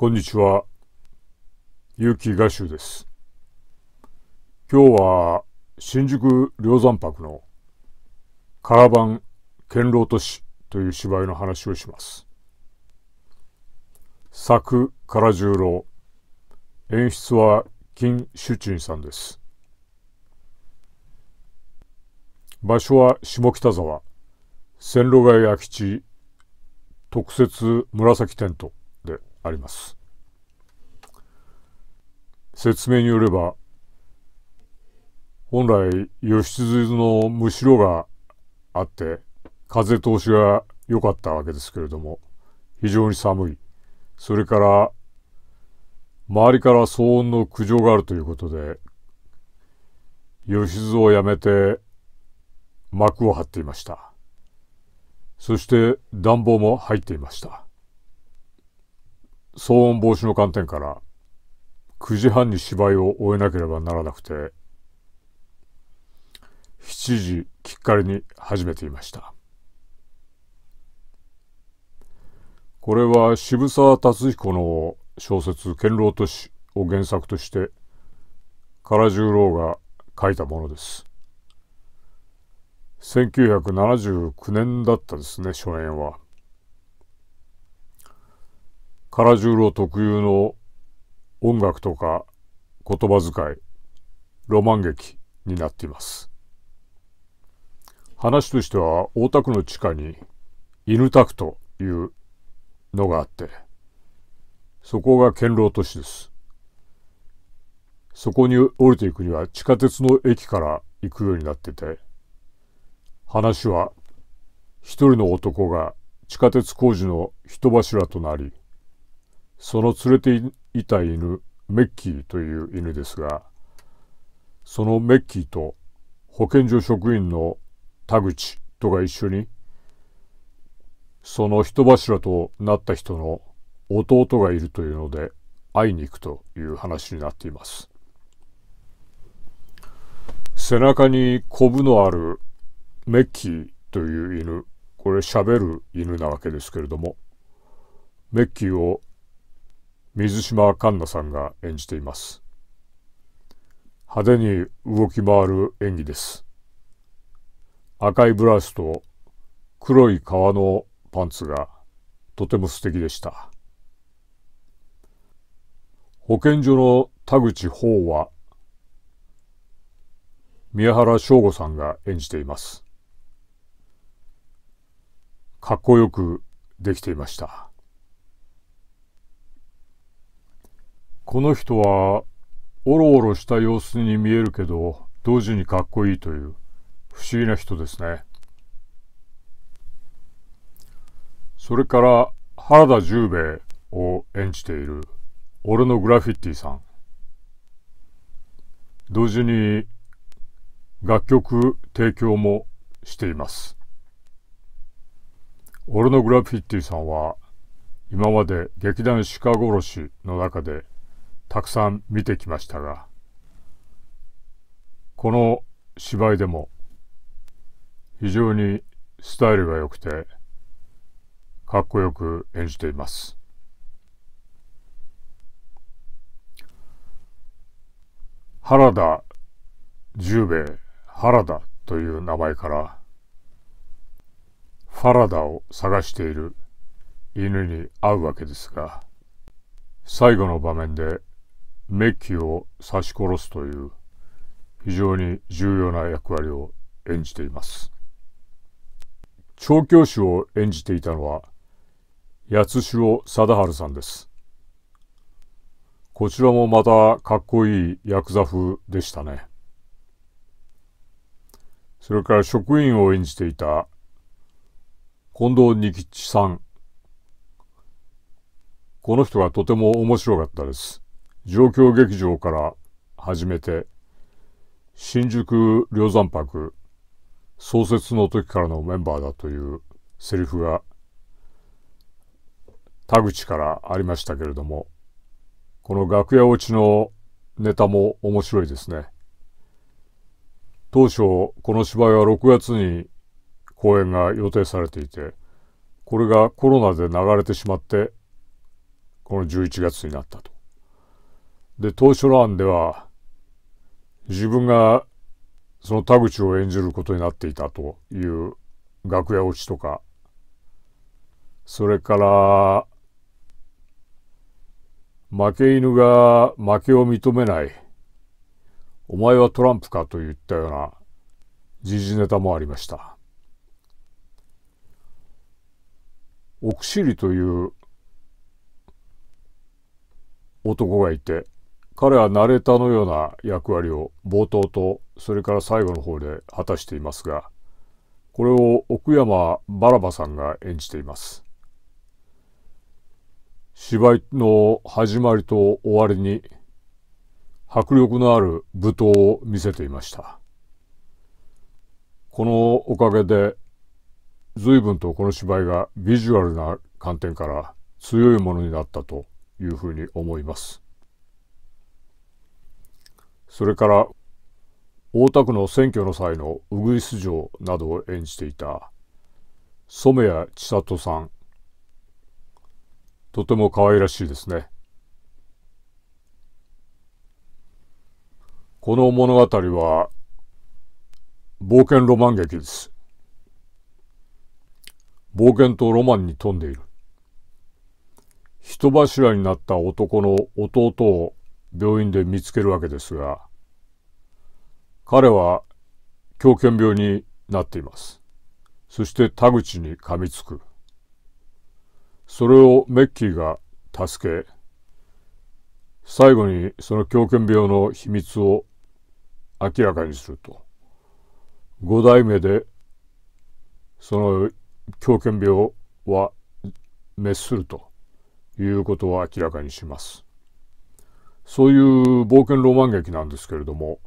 こんにちは。ゆきがしゅです。今日は新宿両山泊のカラバン堅牢都市という芝居の話をします。作唐十郎。演出は金主鎮さんです。場所は下北沢線路街空き地特設紫テントあります説明によれば本来義経のむしろがあって風通しが良かったわけですけれども非常に寒いそれから周りから騒音の苦情があるということで義経をやめて幕を張っていましたそして暖房も入っていました騒音防止の観点から、9時半に芝居を終えなければならなくて、7時きっかりに始めていました。これは渋沢達彦の小説「堅牢都市」を原作として唐十郎が書いたものです1979年だったですね初演は唐十郎特有の音楽とか言葉遣いロマン劇になっています話としては大田区の地下に犬田区というのがあってそこが堅牢都市ですそこに降りていくには地下鉄の駅から行くようになってて話は一人の男が地下鉄工事の人柱となりその連れていた犬メッキーという犬ですがそのメッキーと保健所職員の田口とが一緒にその人柱となった人の弟がいるというので会いに行くという話になっています背中にコブのあるメッキーという犬これ喋る犬なわけですけれどもメッキーを水島環奈さんが演じています派手に動き回る演技です赤いブラウスと黒い革のパンツがとても素敵でした保健所の田口法は宮原翔吾さんが演じていますかっこよくできていましたこの人はおろおろした様子に見えるけど同時にかっこいいという不思議な人ですねそれから原田十兵衛を演じている俺のグラフィティさん同時に楽曲提供もしています俺のグラフィティさんは今まで劇団鹿殺しの中でたくさん見てきましたがこの芝居でも非常にスタイルが良くてかっこよく演じています原田十兵衛原田という名前からファラダを探している犬に会うわけですが最後の場面でメッキを刺し殺すという非常に重要な役割を演じています調教師を演じていたのは八代貞治さんですこちらもまたかっこいいヤクザ風でしたねそれから職員を演じていた近藤仁吉さんこの人がとても面白かったです状況劇場から始めて、新宿梁山泊創設の時からのメンバーだというセリフが田口からありましたけれども、この楽屋落ちのネタも面白いですね。当初、この芝居は6月に公演が予定されていて、これがコロナで流れてしまって、この11月になったと。で、当初の案では、自分がその田口を演じることになっていたという楽屋落ちとか、それから、負け犬が負けを認めない、お前はトランプかといったような時事ネタもありました。奥尻という男がいて彼はナレーターのような役割を冒頭とそれから最後の方で果たしていますがこれを奥山バラバさんが演じています芝居の始まりと終わりに迫力のある舞踏を見せていましたこのおかげで随分とこの芝居がビジュアルな観点から強いものになったというふうに思います。それから大田区の選挙の際のウグイス嬢などを演じていた染谷千里さんとても可愛らしいですねこの物語は冒険ロマン劇です冒険とロマンに富んでいる人柱になった男の弟を病院で見つけるわけですが彼は狂犬病になっていますそして田口に噛みつくそれをメッキーが助け最後にその狂犬病の秘密を明らかにすると5代目でその狂犬病は滅するということを明らかにします。そういう冒険ロマン劇なんですけれども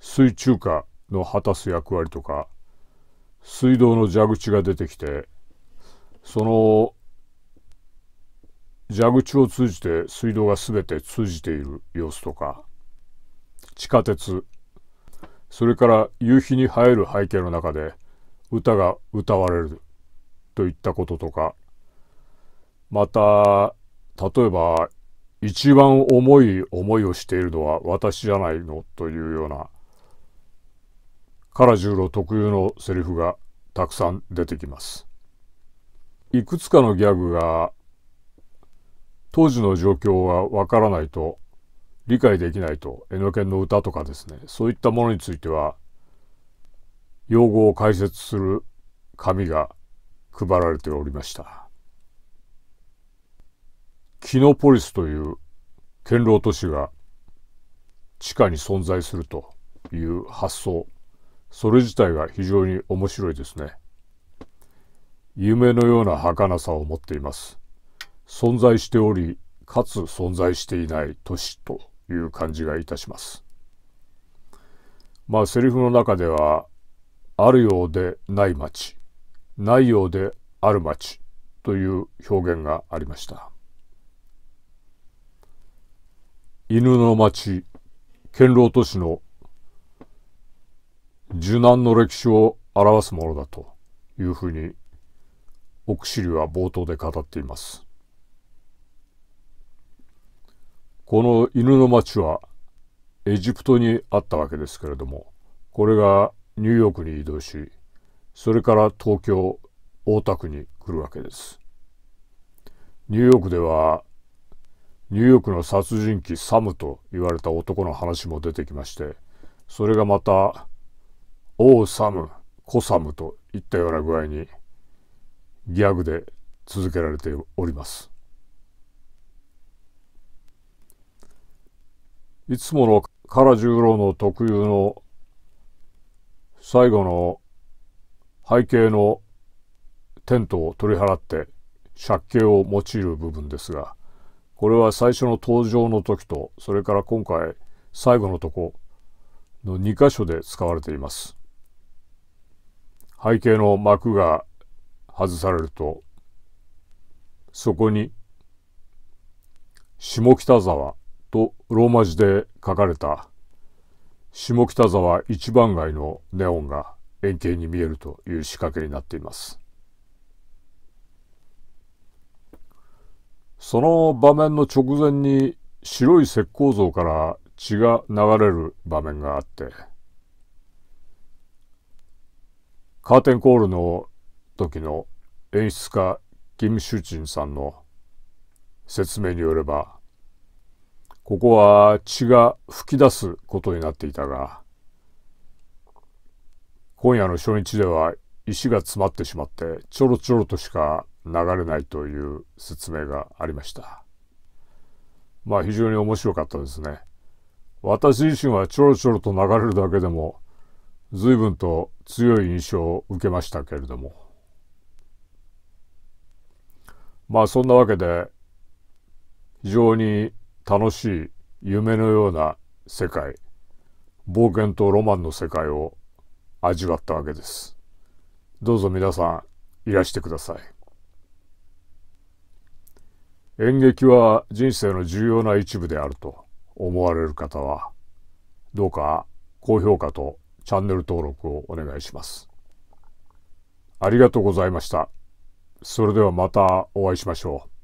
水中下の果たす役割とか水道の蛇口が出てきてその蛇口を通じて水道が全て通じている様子とか地下鉄それから夕日に映える背景の中で歌が歌われるといったこととかまた例えば一番重い思いをしているのは私じゃないのというような唐十郎特有のセリフがたくさん出てきます。いくつかのギャグが当時の状況がわからないと理解できないと江ノ県の歌とかですねそういったものについては用語を解説する紙が配られておりました。キノポリスという堅牢都市が地下に存在するという発想それ自体が非常に面白いですね夢のような儚さを持っています存在しておりかつ存在していない都市という感じがいたしますまあセリフの中ではあるようでない町ないようである町という表現がありました。犬の町、堅牢都市の受難の歴史を表すものだというふうに奥尻は冒頭で語っています。この犬の町はエジプトにあったわけですけれどもこれがニューヨークに移動しそれから東京大田区に来るわけです。ニューヨークではニューヨークの殺人鬼サムと言われた男の話も出てきましてそれがまた「オーサム」「コサム」といったような具合にギャグで続けられておりますいつもの唐十郎の特有の最後の背景のテントを取り払って借景を用いる部分ですがこれは最初の登場の時と、それから今回最後のとこの2箇所で使われています。背景の幕が外されると、そこに下北沢とローマ字で書かれた下北沢一番街のネオンが円形に見えるという仕掛けになっています。その場面の直前に白い石膏像から血が流れる場面があってカーテンコールの時の演出家キム・シューチンさんの説明によればここは血が噴き出すことになっていたが今夜の初日では石が詰まってしまってちょろちょろとしか流れないという説明がありました。まあ非常に面白かったですね。私自身はちょろちょろと流れるだけでも随分と強い印象を受けましたけれども。まあそんなわけで非常に楽しい夢のような世界冒険とロマンの世界を味わったわけです。どうぞ皆さんいらしてください。演劇は人生の重要な一部であると思われる方はどうか高評価とチャンネル登録をお願いしますありがとうございましたそれではまたお会いしましょう